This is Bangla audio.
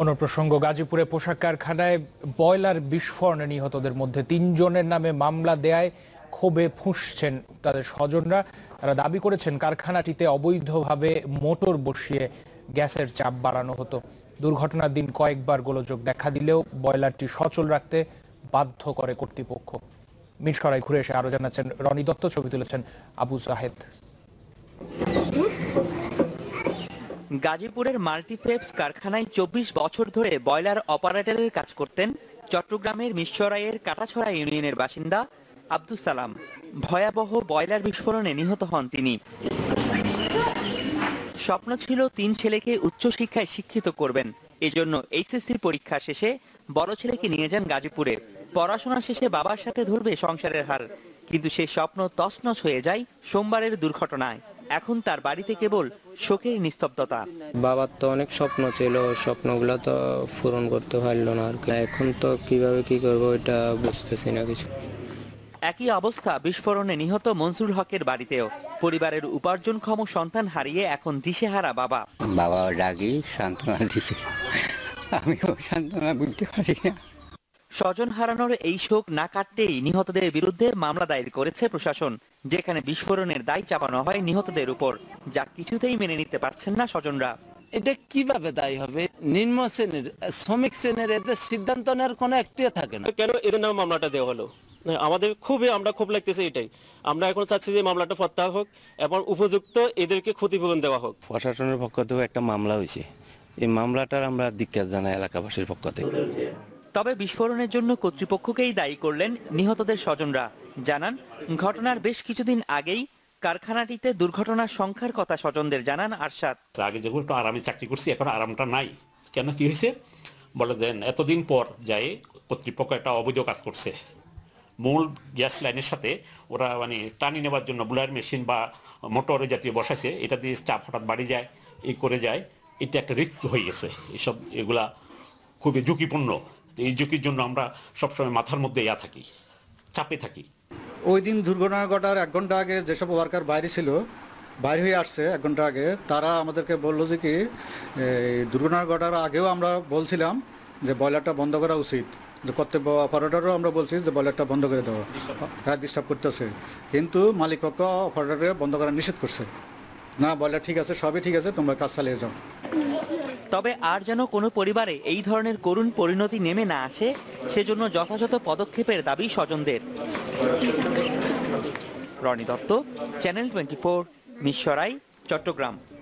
অন্য প্রসঙ্গ গাজীপুরে পোশাক কারখানায় বয়লার বিস্ফোরণে নিহতদের মধ্যে তিনজনের নামে মামলা দেয় ক্ষোভে ফুঁসছেন তাদের স্বজনরা তারা দাবি করেছেন কারখানাটিতে অবৈধভাবে মোটর বসিয়ে গ্যাসের চাপ বাড়ানো হতো দুর্ঘটনার দিন কয়েকবার গোলযোগ দেখা দিলেও বয়লারটি সচল রাখতে বাধ্য করে কর্তৃপক্ষ মিরসরাই ঘুরে এসে আরও জানাচ্ছেন রনি দত্ত ছবি তুলেছেন আবু সাহেদ গাজীপুরের মাল্টিফেপস কারখানায় চব্বিশ বছর ধরে বয়লার অপারেটরের কাজ করতেন চট্টগ্রামের মিশ্বরায়ের কাটাছড়া ইউনিয়নের বাসিন্দা আব্দুল সালাম ভয়াবহ বয়লার বিস্ফোরণে নিহত হন তিনি স্বপ্ন ছিল তিন ছেলেকে উচ্চশিক্ষায় শিক্ষিত করবেন এজন্য এইচএসসি পরীক্ষা শেষে বড় ছেলেকে নিয়ে যান গাজীপুরে পড়াশোনা শেষে বাবার সাথে ধরবে সংসারের হার কিন্তু সেই স্বপ্ন তছনছ হয়ে যায় সোমবারের দুর্ঘটনায় এখন তার বাড়িতে কেবল শোকের নিস্তব্ধতা বাবার তো অনেক স্বপ্ন ছিল স্বপ্নগুলো তো পূরণ করতে পারলো না আর এখন তো কিভাবে কি করব এটা বুঝতেছি না কিছু একই অবস্থা বিস্ফোরণে নিহত মনসুর হকের বাড়িতেও পরিবারের উপার্জনক্ষম সন্তান হারিয়ে এখন দিশেহারা বাবা বাবা রাগি সান্ত্বনা দিশে আমি সান্ত্বনা বুঝতে পারি না স্বজন হারানোর এই শোক না কাটতেই নিহতদের বিরুদ্ধে মামলা দায়ের করেছে প্রশাসন যেখানে বিস্ফোরণের দায় চাপানো হয় নিহতদের উপর যা কিছুতেই মেনে নিতে পারছেন না স্বজনরা এটা কিভাবে দায়ী হবে নিম্ন শ্রেণীর শ্রমিক শ্রেণীর এদের সিদ্ধান্ত নেওয়ার কোনো একটিয়া থাকে না কেন এদের নামে মামলাটা দেওয়া হলো আমাদের খুবই আমরা খুব লাগতেছে এটাই আমরা এখন চাচ্ছি যে মামলাটা প্রত্যাহার হোক এবং উপযুক্ত এদেরকে ক্ষতিপূরণ দেওয়া হোক প্রশাসনের পক্ষ থেকে একটা মামলা হয়েছে এই মামলাটার আমরা দিক্কার জানাই এলাকাবাসীর পক্ষ থেকে তবে বিস্ফোরণের জন্য কর্তৃপক্ষকেই দায়ী করলেন নিহতদের স্বজনরা জানান ঘটনার বেশ কিছুদিন আগেই কারখানাটিতে দুর্ঘটনার সংখ্যার কথা স্বজনদের জানান আরশাদ আগে যখন একটু আরামে চাকরি করছি এখন আরামটা নাই কেন কি হয়েছে বলে দেন এতদিন পর যায় কর্তৃপক্ষ একটা অবৈধ কাজ করছে মূল গ্যাস লাইনের সাথে ওরা মানে টানি নেবার জন্য বুলার মেশিন বা মোটর জাতীয় বসাইছে এটা দিয়ে স্টাফ হঠাৎ বাড়ি যায় এই করে যায় এটা একটা রিস্ক হয়ে গেছে এসব এগুলা খুবই ঝুঁকিপূর্ণ এই ঝুঁকির জন্য আমরা সবসময় মাথার মধ্যে ইয়া থাকি চাপে থাকি ওই দিন দুর্ঘটনা ঘটার এক ঘন্টা আগে যেসব ওয়ার্কার বাইরে ছিল বাইরে হয়ে আসছে এক ঘন্টা আগে তারা আমাদেরকে বললো যে কি দুর্ঘটনা ঘটার আগেও আমরা বলছিলাম যে ব্রয়লারটা বন্ধ করা উচিত যে কর্তব্য অপারেটরও আমরা বলছি যে ব্রয়লারটা বন্ধ করে দেওয়া হ্যাঁ ডিস্টার্ব করতেছে কিন্তু মালিকপক্ষ অপারেটরে বন্ধ করা নিষেধ করছে না ব্রয়লার ঠিক আছে সবই ঠিক আছে তোমরা কাজ চালিয়ে যাও তবে আর যেন কোনো পরিবারে এই ধরনের করুণ পরিণতি নেমে না আসে সেজন্য যথাযথ পদক্ষেপের দাবি স্বজনদের Roni Dutta channel twenty four মিশরাই চট্টগ্রাম